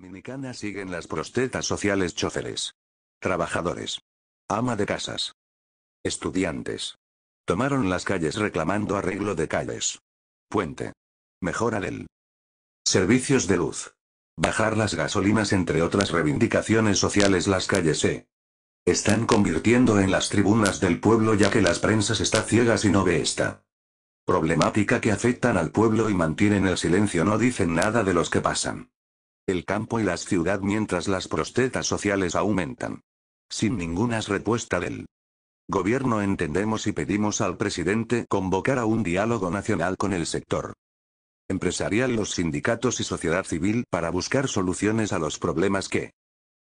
Dominicana siguen las prostetas sociales choferes. Trabajadores. Ama de casas. Estudiantes. Tomaron las calles reclamando arreglo de calles. Puente. Mejora del. Servicios de luz. Bajar las gasolinas entre otras reivindicaciones sociales las calles se están convirtiendo en las tribunas del pueblo ya que las prensas está ciegas y no ve esta problemática que afectan al pueblo y mantienen el silencio no dicen nada de los que pasan el campo y la ciudad mientras las prostetas sociales aumentan. Sin ninguna respuesta del gobierno entendemos y pedimos al presidente convocar a un diálogo nacional con el sector empresarial, los sindicatos y sociedad civil para buscar soluciones a los problemas que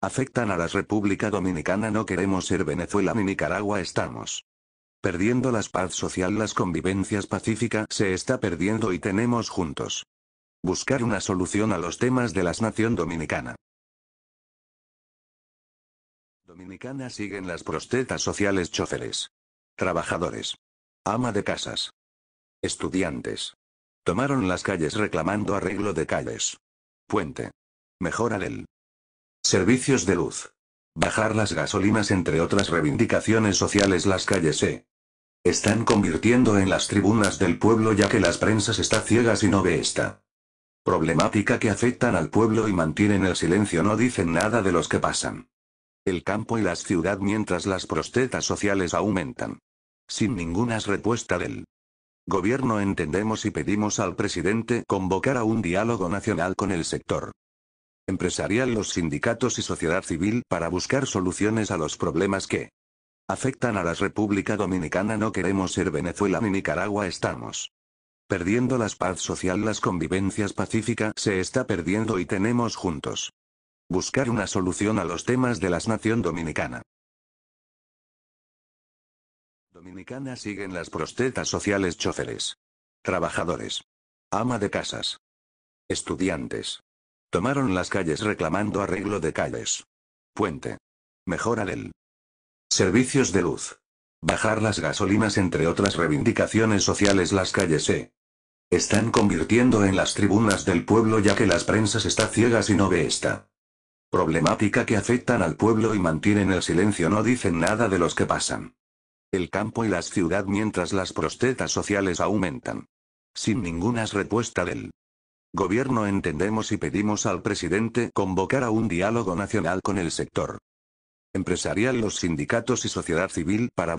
afectan a la República Dominicana. No queremos ser Venezuela ni Nicaragua, estamos perdiendo la paz social, las convivencias pacíficas se está perdiendo y tenemos juntos buscar una solución a los temas de la nación dominicana. Dominicana siguen las prostetas sociales choferes. Trabajadores. Ama de casas. Estudiantes. Tomaron las calles reclamando arreglo de calles. Puente. Mejora el Servicios de luz. Bajar las gasolinas entre otras reivindicaciones sociales las calles se están convirtiendo en las tribunas del pueblo ya que las prensas está ciegas y no ve esta problemática que afectan al pueblo y mantienen el silencio no dicen nada de los que pasan. El campo y la ciudad mientras las prostetas sociales aumentan. Sin ninguna respuesta del gobierno entendemos y pedimos al presidente convocar a un diálogo nacional con el sector empresarial, los sindicatos y sociedad civil para buscar soluciones a los problemas que afectan a la República Dominicana. No queremos ser Venezuela ni Nicaragua, estamos perdiendo la paz social, las convivencias pacíficas se está perdiendo y tenemos juntos buscar una solución a los temas de la nación dominicana. Dominicana siguen las prostetas sociales choferes, trabajadores, ama de casas, estudiantes. Tomaron las calles reclamando arreglo de calles. Puente. mejorar el Servicios de luz. Bajar las gasolinas entre otras reivindicaciones sociales las calles e. Están convirtiendo en las tribunas del pueblo ya que las prensas está ciegas y no ve esta problemática que afectan al pueblo y mantienen el silencio no dicen nada de los que pasan. El campo y la ciudad mientras las prostetas sociales aumentan. Sin ninguna respuesta del gobierno entendemos y pedimos al presidente convocar a un diálogo nacional con el sector empresarial los sindicatos y sociedad civil para